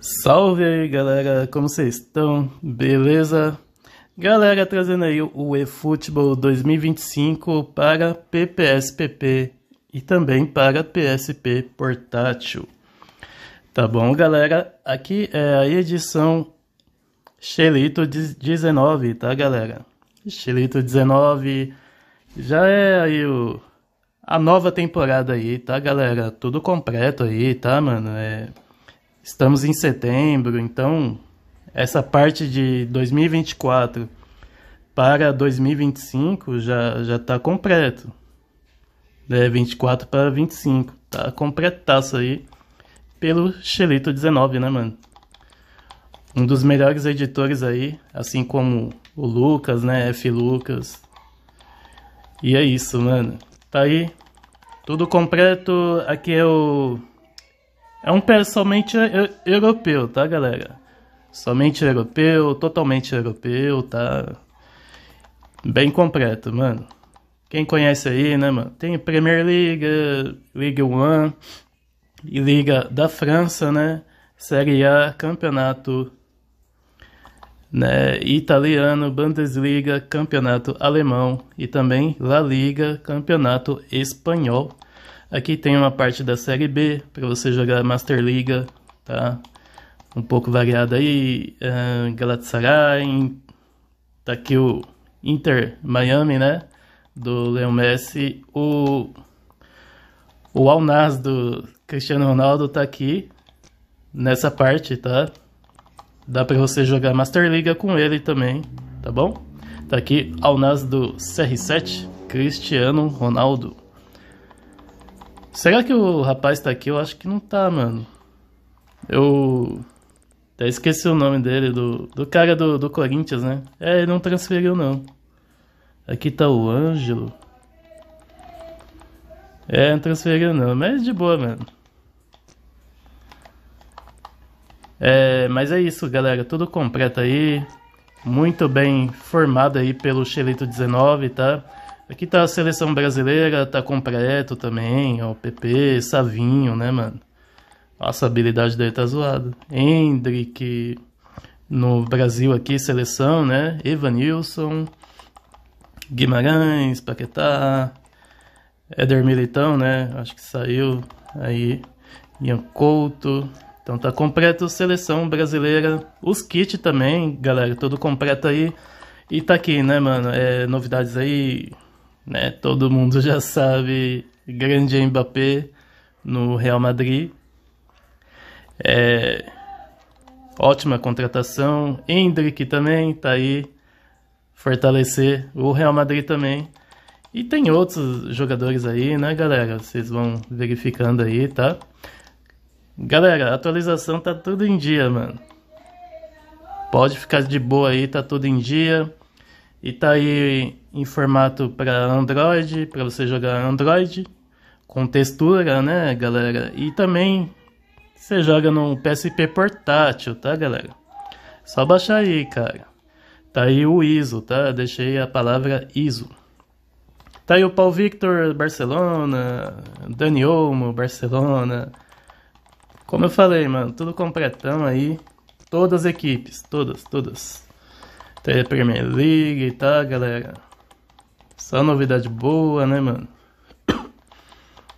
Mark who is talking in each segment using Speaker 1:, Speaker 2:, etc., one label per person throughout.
Speaker 1: Salve aí galera, como vocês estão? Beleza? Galera, trazendo aí o eFootball 2025 para PPSPP e também para PSP portátil. Tá bom, galera? Aqui é a edição Xelito 19, tá, galera? Xelito 19 já é aí o, a nova temporada aí, tá, galera? Tudo completo aí, tá, mano? É Estamos em setembro, então essa parte de 2024 para 2025 já já está completo. Né? 24 para 25, tá completaço aí pelo Xelito 19, né, mano? Um dos melhores editores aí, assim como o Lucas, né, F Lucas. E é isso, mano. Tá aí tudo completo. Aqui é o é um pé somente europeu, tá, galera? Somente europeu, totalmente europeu, tá? Bem completo, mano. Quem conhece aí, né, mano? Tem Premier League, Ligue 1 e Liga da França, né? Série A, Campeonato né, italiano, Bundesliga, campeonato alemão e também La Liga, campeonato espanhol. Aqui tem uma parte da série B para você jogar Master Liga, tá? Um pouco variada aí, uh, Galatasaray, tá aqui o Inter Miami, né? Do Leon Messi, o o Al do Cristiano Ronaldo tá aqui nessa parte, tá? Dá para você jogar Master Liga com ele também, tá bom? Tá aqui Al do CR7, Cristiano Ronaldo. Será que o rapaz tá aqui? Eu acho que não tá, mano. Eu. Até esqueci o nome dele, do, do cara do, do Corinthians, né? É, ele não transferiu, não. Aqui tá o Ângelo. É, não transferiu, não. Mas é de boa, mano. É, mas é isso, galera. Tudo completo aí. Muito bem formado aí pelo Xelito 19, tá? Aqui tá a seleção brasileira, tá completo também, ó, PP, Savinho, né, mano? Nossa, a habilidade dele tá zoada. Hendrick, no Brasil aqui, seleção, né? Evanilson, Guimarães, Paquetá, Éder Militão, né? Acho que saiu aí, Ian Couto. Então tá completo seleção brasileira. Os kits também, galera, tudo completo aí. E tá aqui, né, mano? É, novidades aí, né? Todo mundo já sabe, grande Mbappé no Real Madrid. É, ótima contratação. Hendrick também tá aí fortalecer o Real Madrid também. E tem outros jogadores aí, né, galera? Vocês vão verificando aí, tá? Galera, a atualização tá tudo em dia, mano. Pode ficar de boa aí, tá tudo em dia. E tá aí em formato para Android, para você jogar Android, com textura, né, galera? E também você joga no PSP portátil, tá, galera? Só baixar aí, cara. Tá aí o ISO, tá? Deixei a palavra ISO. Tá aí o Paul Victor, Barcelona, Dani Olmo, Barcelona. Como eu falei, mano, tudo completão aí. Todas as equipes, todas, todas. Tem a Premier League e tal, galera. Só novidade boa, né, mano?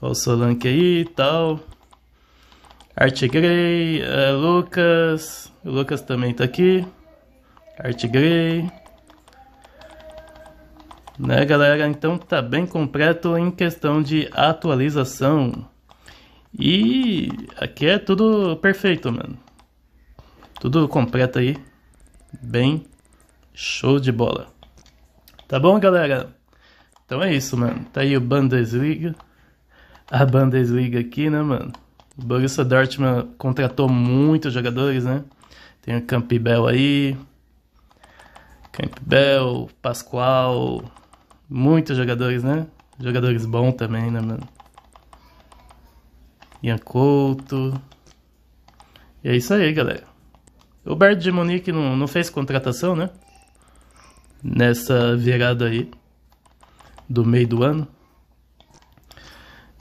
Speaker 1: Olha o Solanke aí e tal. Art Grey, é, Lucas. O Lucas também tá aqui. Art Grey. Né, galera? Então tá bem completo em questão de atualização. E aqui é tudo perfeito, mano. Tudo completo aí. Bem Show de bola. Tá bom, galera? Então é isso, mano. Tá aí o Bundesliga. A Bundesliga aqui, né, mano? O Borussia Dortmund contratou muitos jogadores, né? Tem o Campbell aí. Campbell, Pascoal. Muitos jogadores, né? Jogadores bons também, né, mano? Ian Couto. E é isso aí, galera. O Bert de Munique não, não fez contratação, né? nessa virada aí do meio do ano.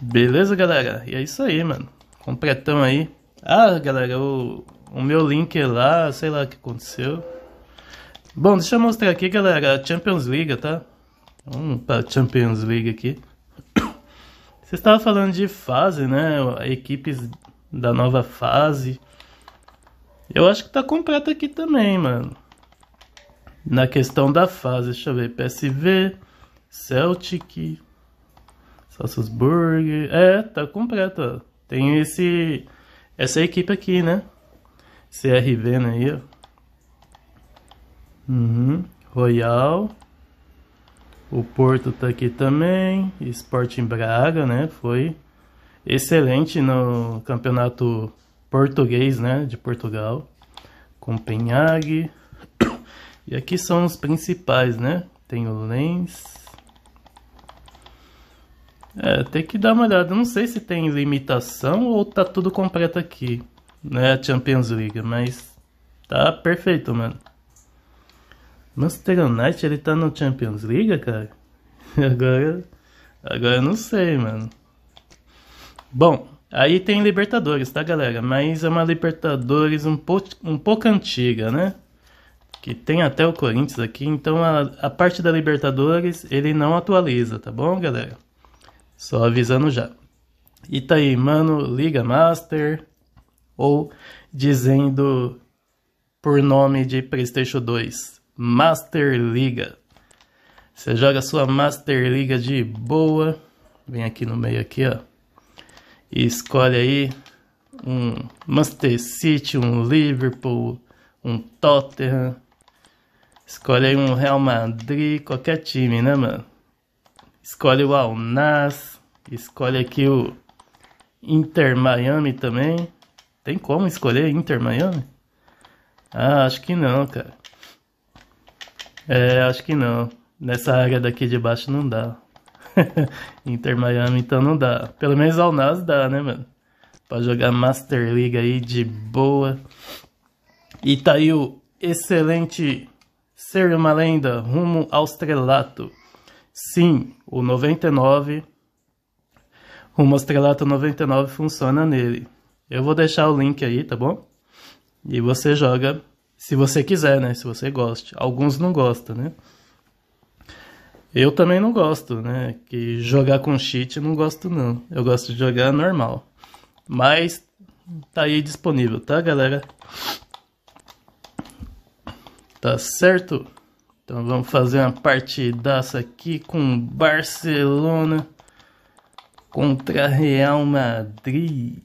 Speaker 1: Beleza, galera? E é isso aí, mano. Completão aí. Ah, galera, o, o meu link é lá, sei lá o que aconteceu. Bom, deixa eu mostrar aqui, galera, a Champions League, tá? Vamos pra Champions League aqui. Você estava falando de fase, né? Equipes da nova fase. Eu acho que tá completa aqui também, mano. Na questão da fase, deixa eu ver, PSV, Celtic, Salzburg, é, tá completo, ó. Tem esse, essa equipe aqui, né? CRV, né, aí, ó. Uhum. Royal, o Porto tá aqui também, Sporting Braga, né, foi excelente no campeonato português, né, de Portugal. Copenhague, e aqui são os principais, né? Tem o lens. É, tem que dar uma olhada. Não sei se tem limitação ou tá tudo completo aqui. Né, Champions League, mas tá perfeito, mano. Manchester United, ele tá no Champions League, cara? Agora, agora eu não sei, mano. Bom, aí tem Libertadores, tá, galera? Mas é uma Libertadores um, po um pouco antiga, né? que tem até o Corinthians aqui, então a, a, parte da Libertadores ele não atualiza, tá bom, galera? Só avisando já. E tá aí, mano, Liga Master, ou dizendo por nome de Playstation 2, Master Liga. Você joga sua Master Liga de boa, vem aqui no meio aqui, ó, e escolhe aí um Manchester City, um Liverpool, um Tottenham, Escolhe aí um Real Madrid, qualquer time, né, mano? Escolhe o Alnas. Escolhe aqui o Inter Miami também. Tem como escolher Inter Miami? Ah, acho que não, cara. É, acho que não. Nessa área daqui de baixo não dá. Inter Miami então não dá. Pelo menos ao Nas dá, né, mano? Pra jogar Master League aí de boa. E tá aí o excelente Ser uma lenda rumo ao estrelato. Sim, o 99, rumo ao estrelato 99 funciona nele. Eu vou deixar o link aí, tá bom? E você joga se você quiser, né? Se você gosta. Alguns não gostam, né? Eu também não gosto, né? Que jogar com cheat não gosto não. Eu gosto de jogar normal. Mas tá aí disponível, tá, galera? tá certo? Então vamos fazer uma partidaça aqui com Barcelona contra Real Madrid.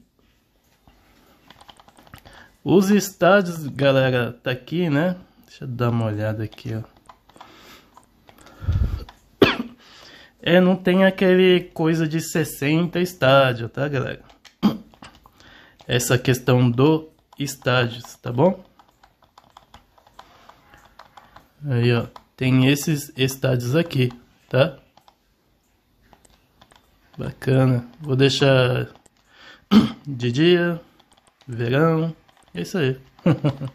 Speaker 1: Os estádios, galera, tá aqui, né? Deixa eu dar uma olhada aqui, ó. É, não tem aquele coisa de 60 estádio, tá, galera? Essa questão do estádios, tá bom? Aí, ó, tem esses estádios aqui, tá? Bacana. Vou deixar de dia, verão, é isso aí.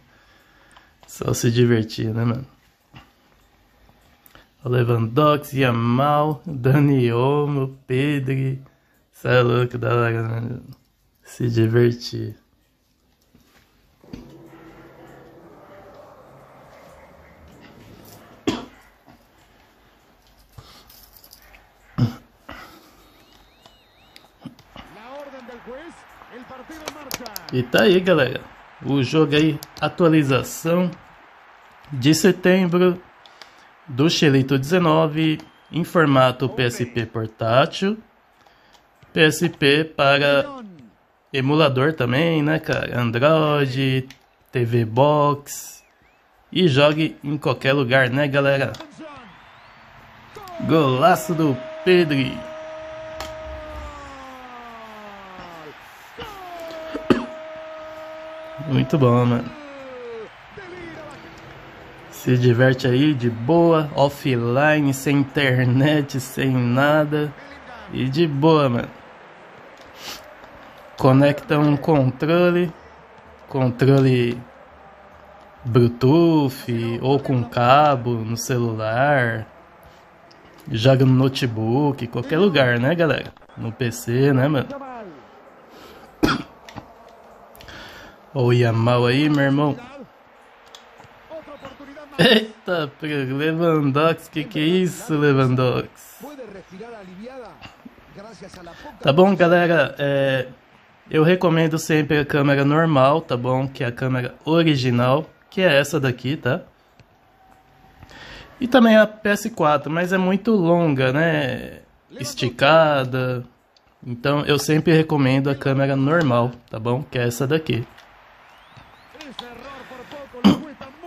Speaker 1: Só se divertir, né, mano? O Lewandowski, Yamal, Dani Pedro, Pedri. é louco, da hora, né? Se divertir. E tá aí, galera. O jogo aí, atualização de setembro do Xelito 19 em formato PSP portátil. PSP para emulador também, né, cara? Android, TV Box. E jogue em qualquer lugar, né, galera? Golaço do Pedri. Muito bom, mano. Né? Se diverte aí de boa, offline, sem internet, sem nada. E de boa, mano. Conecta um controle, controle Bluetooth ou com cabo no celular. Joga no notebook, qualquer lugar, né, galera? No PC, né, mano? Olha o Yamal aí, meu irmão. Eita, Lewandowski, que que é isso, Lewandowski? Tá bom, galera? É, eu recomendo sempre a câmera normal, tá bom? Que é a câmera original, que é essa daqui, tá? E também a PS4, mas é muito longa, né? Esticada. Então eu sempre recomendo a câmera normal, tá bom? Que é essa daqui.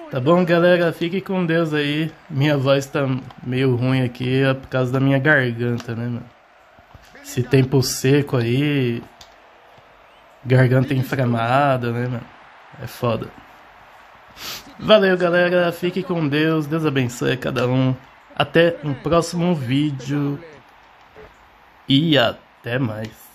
Speaker 1: Tá bom, galera? Fique com Deus aí. Minha voz tá meio ruim aqui é por causa da minha garganta, né, mano? Esse tempo seco aí. Garganta inflamada, né, mano? É foda. Valeu, galera. Fique com Deus. Deus abençoe a cada um. Até um próximo vídeo. E até mais.